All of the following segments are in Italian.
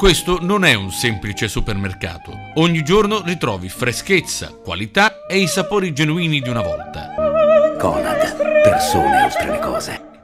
Questo non è un semplice supermercato. Ogni giorno ritrovi freschezza, qualità e i sapori genuini di una volta. Conad, persone oltre le cose.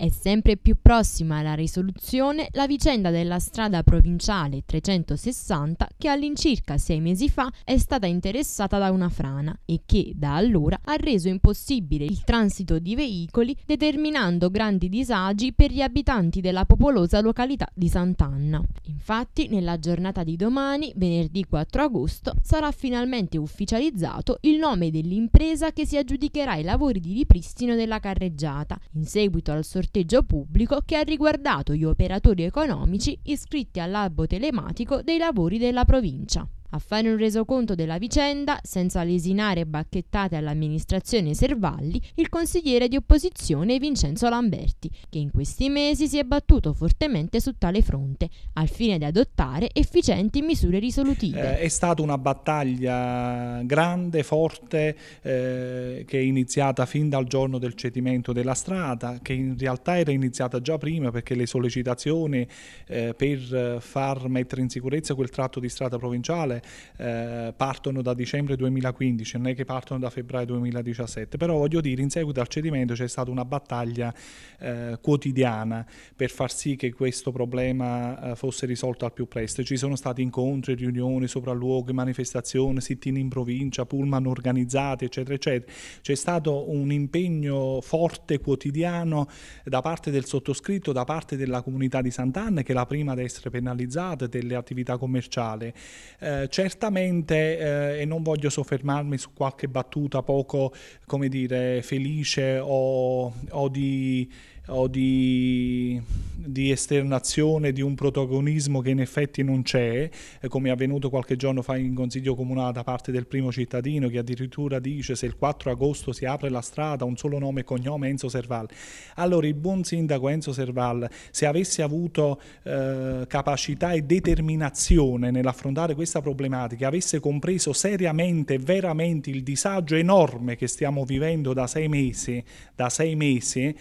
È sempre più prossima alla risoluzione la vicenda della strada provinciale 360 che all'incirca sei mesi fa è stata interessata da una frana e che da allora ha reso impossibile il transito di veicoli determinando grandi disagi per gli abitanti della popolosa località di Sant'Anna. Infatti nella giornata di domani, venerdì 4 agosto, sarà finalmente ufficializzato il nome dell'impresa che si aggiudicherà i lavori di ripristino della carreggiata in seguito al sorteggio sorteggio pubblico che ha riguardato gli operatori economici iscritti all'albo telematico dei lavori della provincia. A fare un resoconto della vicenda, senza lesinare bacchettate all'amministrazione Servalli, il consigliere di opposizione Vincenzo Lamberti, che in questi mesi si è battuto fortemente su tale fronte, al fine di adottare efficienti misure risolutive. Eh, è stata una battaglia grande, forte, eh, che è iniziata fin dal giorno del cedimento della strada, che in realtà era iniziata già prima perché le sollecitazioni eh, per far mettere in sicurezza quel tratto di strada provinciale eh, partono da dicembre 2015, non è che partono da febbraio 2017, però voglio dire in seguito al cedimento c'è stata una battaglia eh, quotidiana per far sì che questo problema eh, fosse risolto al più presto. Ci sono stati incontri, riunioni, sopralluoghi, manifestazioni, sit-in in provincia, pullman organizzati, eccetera, eccetera. C'è stato un impegno forte quotidiano da parte del sottoscritto, da parte della comunità di Sant'Anna, che è la prima ad essere penalizzata delle attività commerciali. Eh, certamente, eh, e non voglio soffermarmi su qualche battuta poco, come dire, felice o, o di o di, di, esternazione di un protagonismo che in effetti non c'è, come è avvenuto qualche giorno fa in Consiglio Comunale da parte del primo cittadino che addirittura dice se il 4 agosto si apre la strada un solo nome e cognome Enzo Serval. Allora il buon sindaco Enzo Serval, se avesse avuto eh, capacità e determinazione nell'affrontare questa problematica, avesse compreso seriamente, veramente il disagio enorme che stiamo vivendo da sei mesi, da sei mesi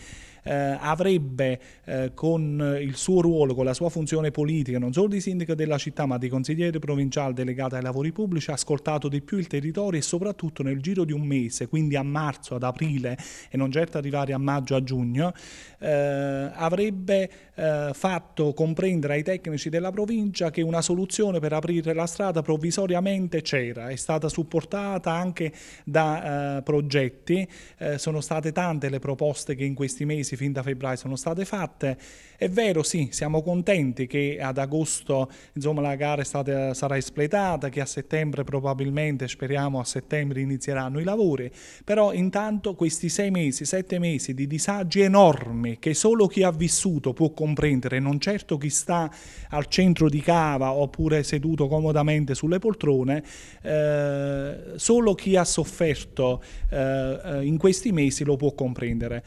eh, avrebbe eh, con il suo ruolo, con la sua funzione politica, non solo di sindaco della città ma di consigliere provinciale delegato ai lavori pubblici, ascoltato di più il territorio e soprattutto nel giro di un mese, quindi a marzo, ad aprile e non certo arrivare a maggio, a giugno, eh, avrebbe eh, fatto comprendere ai tecnici della provincia che una soluzione per aprire la strada provvisoriamente c'era, è stata supportata anche da eh, progetti, eh, sono state tante le proposte che in questi mesi fin da febbraio sono state fatte. È vero, sì, siamo contenti che ad agosto insomma, la gara stata, sarà espletata, che a settembre probabilmente, speriamo a settembre inizieranno i lavori, però intanto questi sei mesi, sette mesi di disagi enormi che solo chi ha vissuto può comprendere, non certo chi sta al centro di cava oppure seduto comodamente sulle poltrone, eh, solo chi ha sofferto eh, eh in questi mesi lo può comprendere.